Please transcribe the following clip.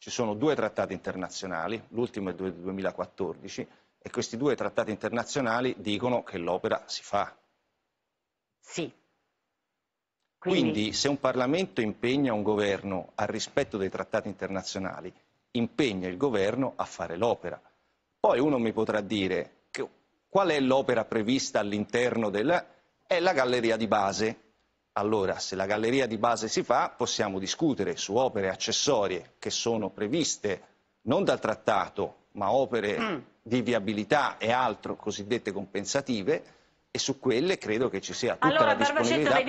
Ci sono due trattati internazionali, l'ultimo è del 2014, e questi due trattati internazionali dicono che l'opera si fa. Sì. Quindi... Quindi se un Parlamento impegna un governo al rispetto dei trattati internazionali, impegna il governo a fare l'opera. Poi uno mi potrà dire che, qual è l'opera prevista all'interno della... è la galleria di base allora, se la galleria di base si fa, possiamo discutere su opere accessorie che sono previste non dal trattato, ma opere mm. di viabilità e altro, cosiddette compensative, e su quelle credo che ci sia tutta allora, la disponibilità